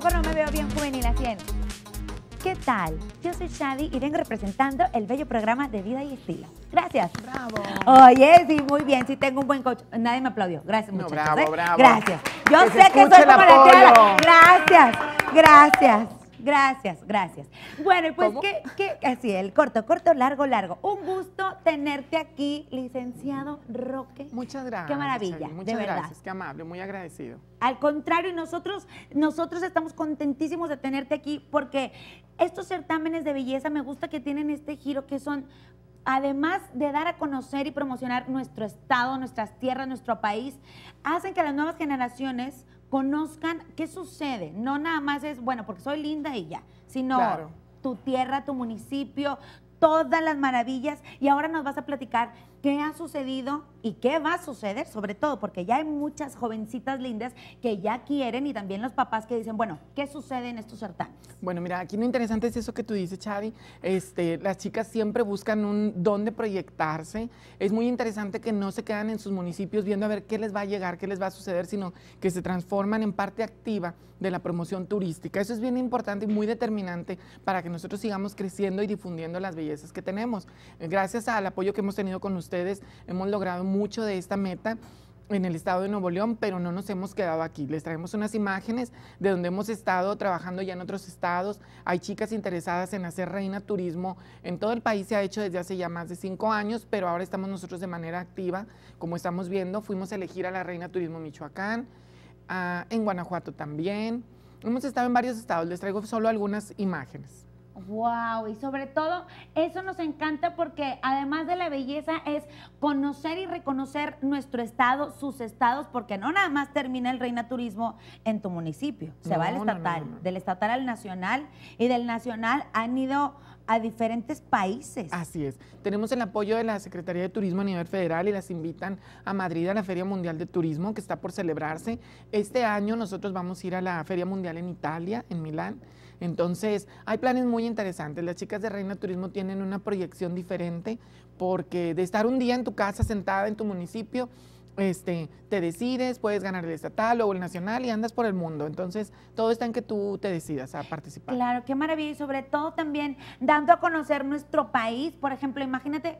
tampoco no me veo bien juvenil es. ¿Qué tal? Yo soy Shadi y vengo representando el bello programa de vida y estilo. Gracias. Bravo. Oye, sí, muy bien, sí tengo un buen coach. Nadie me aplaudió. Gracias, muchachos. bravo, ¿eh? bravo. Gracias. Yo sé que soy como la Gracias, gracias. Gracias, gracias. Bueno, pues que, así, el corto, corto, largo, largo. Un gusto tenerte aquí, licenciado Roque. Muchas gracias. Qué maravilla, de verdad. gracias, qué amable, muy agradecido. Al contrario, nosotros, nosotros estamos contentísimos de tenerte aquí porque estos certámenes de belleza me gusta que tienen este giro que son además de dar a conocer y promocionar nuestro estado, nuestras tierras, nuestro país, hacen que las nuevas generaciones conozcan qué sucede. No nada más es, bueno, porque soy linda y ya, sino tu tierra, tu municipio, todas las maravillas. Y ahora nos vas a platicar qué ha sucedido y qué va a suceder, sobre todo porque ya hay muchas jovencitas lindas que ya quieren y también los papás que dicen, bueno, ¿qué sucede en estos certámenes? Bueno, mira, aquí lo interesante es eso que tú dices, Chavi. Este, las chicas siempre buscan un dónde proyectarse. Es muy interesante que no se quedan en sus municipios viendo a ver qué les va a llegar, qué les va a suceder, sino que se transforman en parte activa de la promoción turística. Eso es bien importante y muy determinante para que nosotros sigamos creciendo y difundiendo las bellezas que tenemos. Gracias al apoyo que hemos tenido con ustedes ustedes, hemos logrado mucho de esta meta en el estado de Nuevo León, pero no nos hemos quedado aquí. Les traemos unas imágenes de donde hemos estado trabajando ya en otros estados. Hay chicas interesadas en hacer reina turismo. En todo el país se ha hecho desde hace ya más de cinco años, pero ahora estamos nosotros de manera activa. Como estamos viendo, fuimos a elegir a la reina turismo Michoacán, ah, en Guanajuato también. Hemos estado en varios estados. Les traigo solo algunas imágenes. Wow, y sobre todo eso nos encanta porque además de la belleza es conocer y reconocer nuestro estado, sus estados, porque no nada más termina el Reina Turismo en tu municipio, se va al estatal, del estatal al nacional y del nacional han ido a diferentes países. Así es. Tenemos el apoyo de la Secretaría de Turismo a nivel federal y las invitan a Madrid a la Feria Mundial de Turismo que está por celebrarse. Este año nosotros vamos a ir a la Feria Mundial en Italia, en Milán. Entonces, hay planes muy interesantes. Las chicas de Reina Turismo tienen una proyección diferente porque de estar un día en tu casa sentada en tu municipio, este, te decides, puedes ganar el estatal o el nacional y andas por el mundo. Entonces, todo está en que tú te decidas a participar. Claro, qué maravilla. Y sobre todo también dando a conocer nuestro país. Por ejemplo, imagínate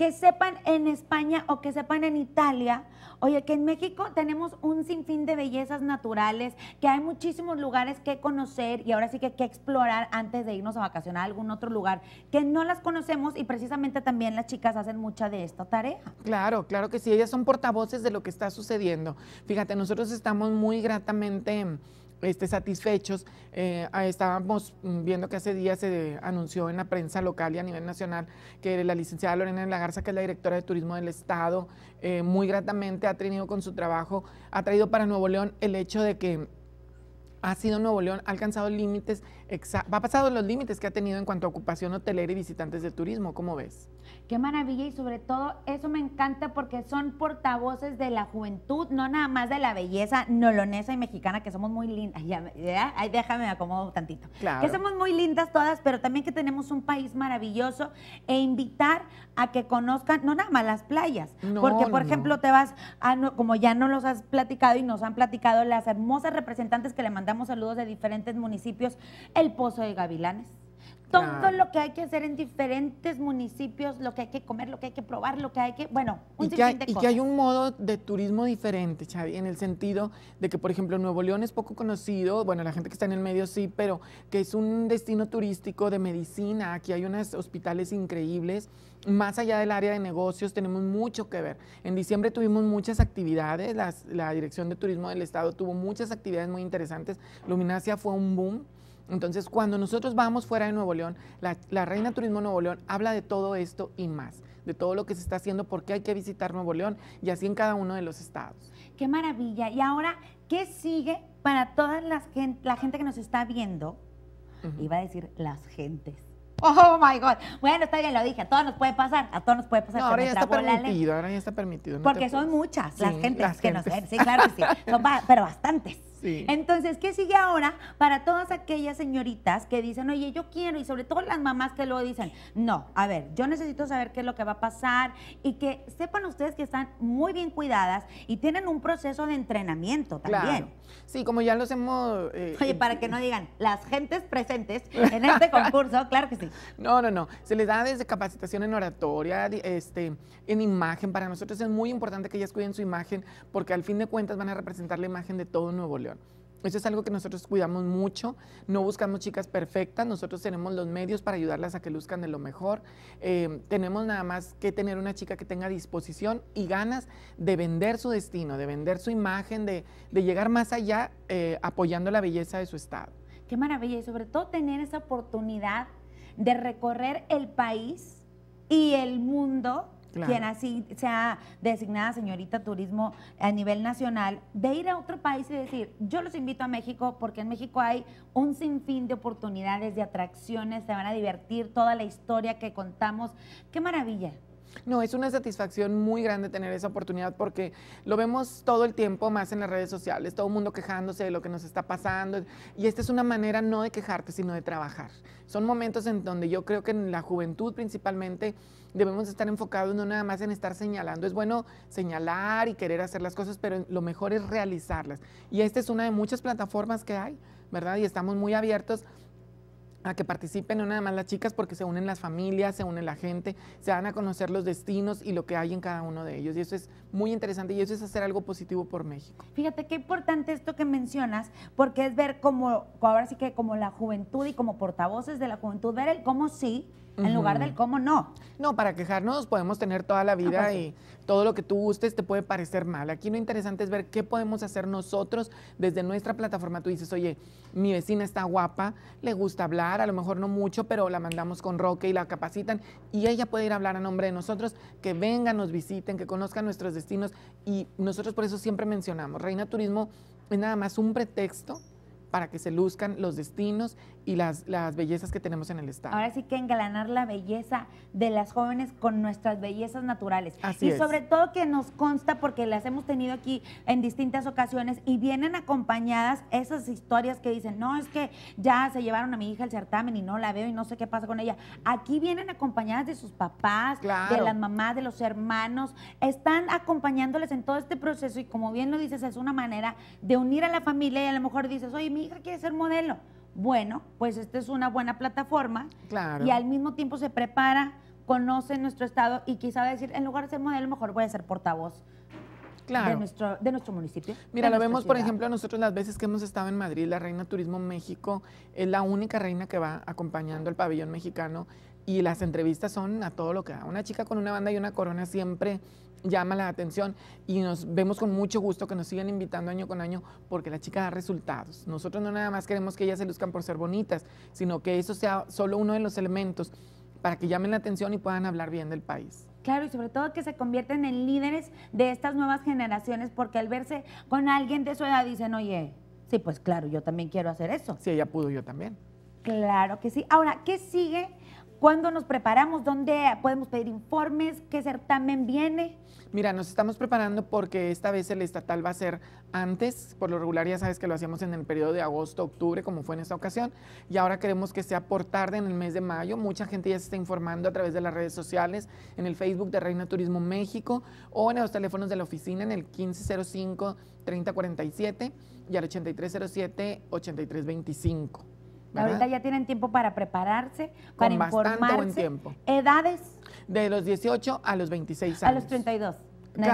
que sepan en España o que sepan en Italia, oye, que en México tenemos un sinfín de bellezas naturales, que hay muchísimos lugares que conocer y ahora sí que hay que explorar antes de irnos a vacacionar a algún otro lugar que no las conocemos y precisamente también las chicas hacen mucha de esta tarea. Claro, claro que sí, ellas son portavoces de lo que está sucediendo. Fíjate, nosotros estamos muy gratamente este, satisfechos. Eh, estábamos mm, viendo que hace días se anunció en la prensa local y a nivel nacional que la licenciada Lorena Lagarza, que es la directora de turismo del Estado, eh, muy gratamente ha tenido con su trabajo, ha traído para Nuevo León el hecho de que ha sido Nuevo León, ha alcanzado límites, ha pasado los límites que ha tenido en cuanto a ocupación hotelera y visitantes de turismo. ¿Cómo ves? Qué maravilla y sobre todo eso me encanta porque son portavoces de la juventud, no nada más de la belleza nolonesa y mexicana, que somos muy lindas. Ya, ay, déjame, me acomodo tantito. Claro. Que somos muy lindas todas, pero también que tenemos un país maravilloso e invitar a que conozcan, no nada más las playas, porque por ejemplo te vas, como ya no los has platicado y nos han platicado las hermosas representantes que le mandaron Damos saludos de diferentes municipios, el Pozo de Gavilanes, todo lo que hay que hacer en diferentes municipios, lo que hay que comer, lo que hay que probar, lo que hay que, bueno, un y que, hay, y que hay un modo de turismo diferente, Xavi, en el sentido de que, por ejemplo, Nuevo León es poco conocido, bueno, la gente que está en el medio sí, pero que es un destino turístico de medicina, aquí hay unos hospitales increíbles, más allá del área de negocios tenemos mucho que ver. En diciembre tuvimos muchas actividades, la Dirección de Turismo del Estado tuvo muchas actividades muy interesantes, Luminacia fue un boom, entonces, cuando nosotros vamos fuera de Nuevo León, la, Reina Turismo Nuevo León habla de todo esto y más, de todo lo que se está haciendo, por qué hay que visitar Nuevo León y así en cada uno de los estados. Qué maravilla. Y ahora, ¿qué sigue para toda la gente, la gente que nos está viendo? Iba a decir las gentes. Oh my God. Bueno, está bien, lo dije. A todos nos puede pasar. A todos nos puede pasar. No, ahora, ya está permitido, ahora ya está permitido. Porque son muchas las gentes que nos ven. Sí, claro que sí. pero bastantes. Entonces, ¿qué sigue ahora para todas aquellas señoritas que dicen, oye, yo quiero, y sobre todo las mamás que luego dicen, no, a ver, yo necesito saber qué es lo que va a pasar y que sepan ustedes que están muy bien cuidadas y tienen un proceso de entrenamiento también. Sí, como ya los hemos... Eh, oye, para que no eh, digan, las gentes presentes en este concurso, claro que sí. No, no, no. Se les da desde capacitación en oratoria, este, en imagen. Para nosotros es muy importante que ellas cuiden su imagen porque al fin de cuentas van a representar la imagen de todo Nuevo León. Eso es algo que nosotros cuidamos mucho, no buscamos chicas perfectas, nosotros tenemos los medios para ayudarlas a que luzcan de lo mejor, em, tenemos nada más que tener una chica que tenga disposición y ganas de vender su destino, de vender su imagen, de, llegar más allá eh, apoyando la belleza de su estado. Qué maravilla y sobre todo tener esa oportunidad de recorrer el país y el mundo quien así sea designada señorita turismo a nivel nacional, de ir a otro país y decir, yo los invito a México porque en México hay un sinfín de oportunidades, de atracciones, se van a divertir, toda la historia que contamos. ¡Qué maravilla! No, es una satisfacción muy grande tener esa oportunidad porque lo vemos todo el tiempo más en las redes sociales, todo el mundo quejándose de lo que nos está pasando y esta es una manera no de quejarte, sino de trabajar. Son momentos en donde yo creo que en la juventud principalmente debemos estar enfocados no nada más en estar señalando, es bueno señalar y querer hacer las cosas, pero lo mejor es realizarlas. Y esta es una de muchas plataformas que hay, ¿verdad? Y estamos muy abiertos a que participen no nada más las chicas porque se unen las familias, se une la gente, se van a conocer los destinos y lo que hay en cada uno de ellos. Y eso es muy interesante y eso es hacer algo positivo por México. Fíjate qué importante esto que mencionas porque es ver como, ahora sí que como la juventud y como portavoces de la juventud, ver el cómo sí en lugar del cómo no. No, para quejarnos podemos tener toda la ah, vida pues y todo lo que tú gustes te puede parecer mal. Aquí lo interesante es ver qué podemos hacer nosotros desde nuestra plataforma. Tú dices, oye, mi vecina está guapa, le gusta hablar, a lo mejor no mucho, pero la mandamos con Roque y la capacitan y ella puede ir a hablar a nombre de nosotros, que vengan, nos visiten, que conozcan nuestros destinos y nosotros por eso siempre mencionamos, Reina Turismo es nada más un pretexto para que se luzcan los destinos y las, las bellezas que tenemos en el Estado. Ahora sí que engalanar la belleza de las jóvenes con nuestras bellezas naturales. Así y sobre todo que nos consta, porque las hemos tenido aquí en distintas ocasiones y vienen acompañadas esas historias que dicen, no, es que ya se llevaron a mi hija el certamen y no la veo y no sé qué pasa con ella. Aquí vienen acompañadas de sus papás, de las mamás, de los hermanos, están acompañándoles en todo este proceso y como bien lo dices, es una manera de unir a la familia y a lo mejor dices, oye, mi hija quiere ser modelo bueno, pues esta es una buena plataforma. Claro. Y al mismo tiempo se prepara, conoce nuestro estado y quizá decir, en lugar de ser modelo, mejor voy a ser portavoz. Claro. De, nuestro, de nuestro municipio. Mira, lo vemos, por ejemplo, nosotros las veces que hemos estado en Madrid, la Reina Turismo México es la única reina que va acompañando el pabellón mexicano y las entrevistas son a todo lo que da. Una chica con una banda y una corona siempre llama la atención y nos vemos con mucho gusto que nos sigan invitando año con año porque la chica da resultados. Nosotros no nada más queremos que ellas se luzcan por ser bonitas, sino que eso sea solo uno de los elementos para que llamen la atención y puedan hablar bien del país. Claro, y sobre todo que se convierten en líderes de estas nuevas generaciones porque al verse con alguien de su edad dicen, oye, sí, pues claro, yo también quiero hacer eso. Si ella pudo, yo también. Claro que sí. Ahora, ¿qué sigue ¿Cuándo nos preparamos? ¿Dónde podemos pedir informes? ¿Qué certamen viene? Mira, nos estamos preparando porque esta vez el estatal va a ser antes, por lo regular ya sabes que lo hacíamos en el periodo de agosto, octubre, como fue en esta ocasión, y ahora queremos que sea por tarde en el mes de mayo. Mucha gente ya se está informando a través de las redes sociales, en el Facebook de Reina Turismo México o en los teléfonos de la oficina en el 1505 3047 y al 8307 8325. Ahorita ya tienen tiempo para prepararse, para informarse. tiempo. ¿Edades? De los 18 a los 26 años. A los 32. No,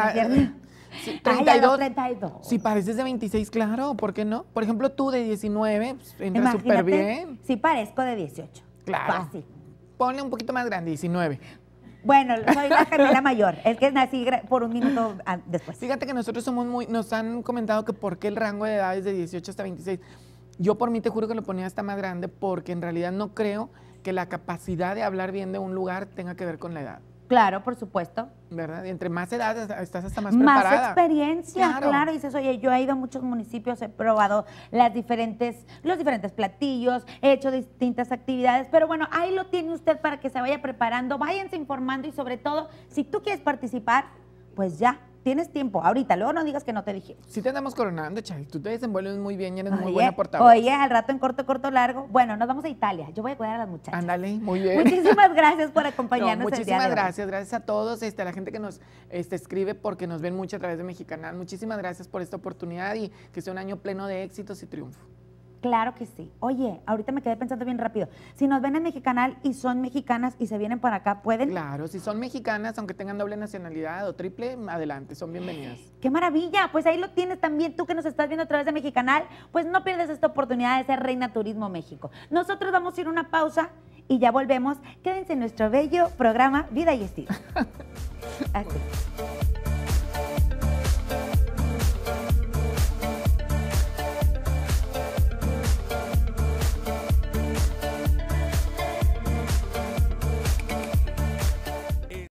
32, 32. Si pareces de 26, claro, ¿por qué no? Por ejemplo, tú de 19, entras súper bien. Si parezco de 18. Claro. Fácil. Ponle un poquito más grande, 19. Bueno, soy la Camila mayor, es que nací por un minuto después. Fíjate que nosotros somos muy, nos han comentado que por qué el rango de edades de 18 hasta 26, yo por mí te juro que lo ponía hasta más grande porque en realidad no creo que la capacidad de hablar bien de un lugar tenga que ver con la edad. Claro, por supuesto. ¿Verdad? entre más edad estás hasta más, preparada. Más experiencia, claro. dices, oye, yo he ido a muchos municipios, he probado las diferentes, los diferentes platillos, he hecho distintas actividades, pero bueno, ahí lo tiene usted para que se vaya preparando, váyanse informando y sobre todo, si tú quieres participar, pues ya, tienes tiempo, ahorita, luego no digas que no te dije. Sí te andamos coronando, Chay, tú te desenvuelves muy bien y eres muy buena portavoz. Oye, al rato en corto, corto, largo. Bueno, nos vamos a Italia, yo voy a cuidar a las muchachas. Ándale, muy bien. Muchísimas gracias por acompañarnos. muchísimas gracias, gracias a todos, este, a la gente que nos este, escribe porque nos ven mucho a través de Mexicanal. Muchísimas gracias por esta oportunidad y que sea un año pleno de éxitos y triunfos Claro que sí. Oye, ahorita me quedé pensando bien rápido. Si nos ven en Mexicanal y son mexicanas y se vienen por acá, ¿pueden? Claro, si son mexicanas, aunque tengan doble nacionalidad o triple, adelante, son bienvenidas. ¡Qué maravilla! Pues ahí lo tienes también tú que nos estás viendo a través de Mexicanal. Pues no pierdes esta oportunidad de ser Reina Turismo México. Nosotros vamos a ir a una pausa y ya volvemos. Quédense en nuestro bello programa Vida y Estilo. Así.